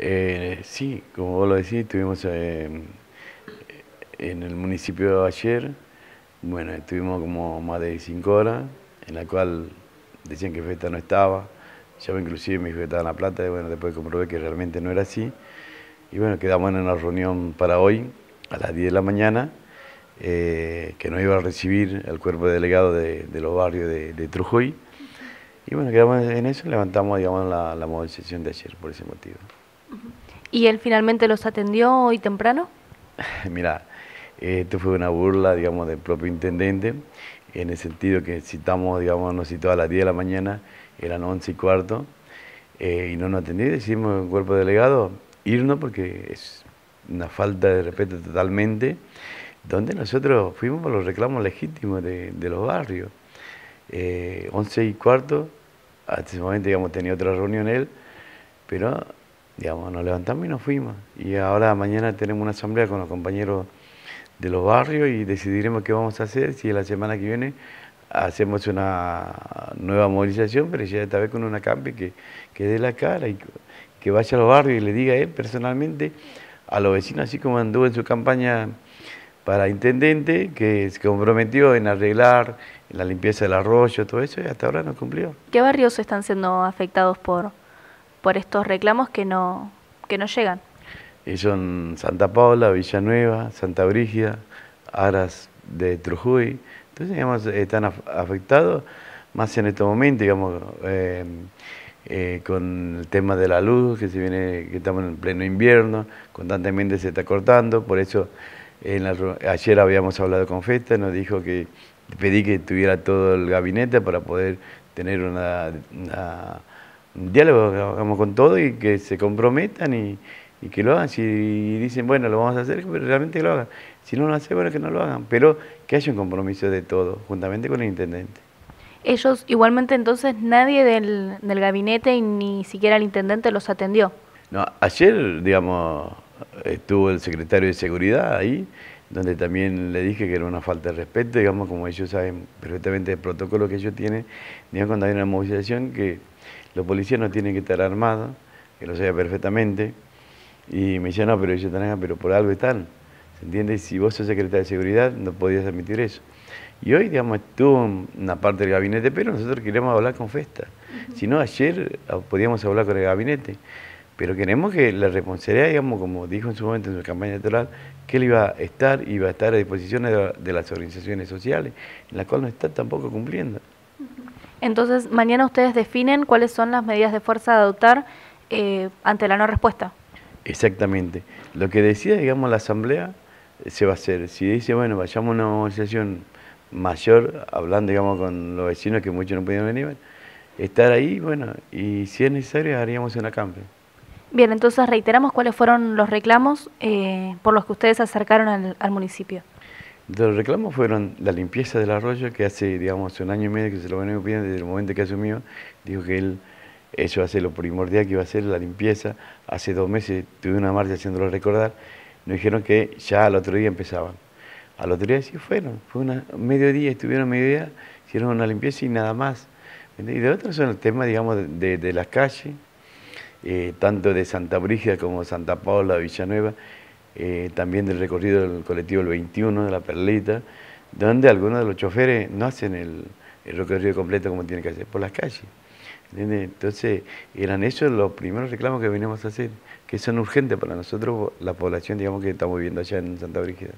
Eh, sí, como vos lo decís, estuvimos em, en el municipio de ayer. Bueno, estuvimos como más de cinco horas, en la cual decían que Feta no estaba. Yo inclusive me dijo que estaba en La Plata, y bueno, después comprobé que realmente no era así. Y bueno, quedamos en una reunión para hoy, a las 10 de la mañana, eh, que nos iba a recibir el cuerpo delegado de, los barrios de, de, Y bueno, quedamos en eso, levantamos, digamos, la, la movilización de ayer por ese motivo. ¿Y él finalmente los atendió hoy temprano? Mira, esto fue una burla, digamos, del propio intendente, en el sentido que citamos, digamos, nos citó a las 10 de la mañana, eran 11 y cuarto, eh, y no nos atendió, decimos el cuerpo delegado irnos porque es una falta de respeto totalmente, donde nosotros fuimos por los reclamos legítimos de, los barrios. Eh, 11 y cuarto, hasta ese momento, digamos, tenía otra reunión él, pero Digamos, nos levantamos y nos fuimos. Y ahora mañana tenemos una asamblea con los compañeros de los barrios y decidiremos qué vamos a hacer, si la semana que viene hacemos una nueva movilización, pero ya esta vez con una campe que, que dé la cara y que vaya a los barrios y le diga él personalmente a los vecinos, así como anduvo en su campaña para intendente, que se comprometió en arreglar la limpieza del arroyo, todo eso, y hasta ahora no cumplió. ¿Qué barrios están siendo afectados por, por estos reclamos que no, que no llegan. Y son Santa Paula, Villanueva, Santa Brigia, Aras de Trujuy, entonces digamos, están afectados más en estos momentos, digamos, eh, eh, con el tema de la luz, que se viene, que estamos en pleno invierno, constantemente se está cortando, por eso en ayer habíamos hablado con Festa, nos dijo que pedí que tuviera todo el gabinete para poder tener una diálogo hagamos con todo y que se comprometan y, que lo hagan. Si dicen, bueno, lo vamos a hacer, pero realmente que lo hagan. Si no lo hacen, bueno, que no lo hagan. Pero que haya un compromiso de todo, juntamente con el intendente. Ellos, igualmente entonces, nadie del, del gabinete y ni siquiera el intendente los atendió. No, ayer, digamos, estuvo el secretario de Seguridad ahí, donde también le dije que era una falta de respeto, digamos, como ellos saben perfectamente el protocolo que ellos tienen, digamos, cuando hay una movilización que los policías no tienen que estar armados, que lo sabía perfectamente. Y me decía, no, pero yo también pero por algo están. ¿Se entiende? Si vos sos secretario de seguridad, no podías admitir eso. Y hoy, digamos, estuvo una parte del gabinete, pero nosotros queremos hablar con Festa. Si no, ayer ah, podíamos hablar con el gabinete. Pero queremos que la responsabilidad, digamos, como dijo en su momento en su campaña electoral, que él iba a estar, y iba a estar a disposición de, las organizaciones sociales, en la cual no está tampoco cumpliendo. Entonces, mañana ustedes definen cuáles son las medidas de fuerza a adoptar eh, ante la no respuesta. Exactamente. Lo que decida, digamos, la Asamblea eh, se va a hacer. Si dice, bueno, vayamos a una organización mayor, hablando, digamos, con los vecinos que muchos no pudieron venir, estar ahí, bueno, y si es necesario, haríamos una campaña. Bien, entonces reiteramos cuáles fueron los reclamos eh, por los que ustedes acercaron al municipio. Los reclamos fueron la limpieza del arroyo, que hace, digamos, un año y medio que se lo venimos pidiendo desde el momento que asumió, dijo que él, eso hace lo primordial que iba a hacer, la limpieza. Hace dos meses tuve una marcha haciéndolo recordar, nos dijeron que ya al otro día empezaban. Al otro día sí fueron, fue una mediodía, estuvieron mediodía, hicieron una limpieza y nada más. Y de otros son el tema, digamos, de, de las calles, eh, tanto de Santa Brígida como Santa Paula, Villanueva, eh, también del recorrido del colectivo El 21, de La Perlita, donde algunos de los choferes no hacen el, recorrido completo como tienen que hacer, por las calles. Entonces, eran esos los primeros reclamos que veníamos a hacer, que son urgentes para nosotros, la población digamos que estamos viviendo allá en Santa Brígida.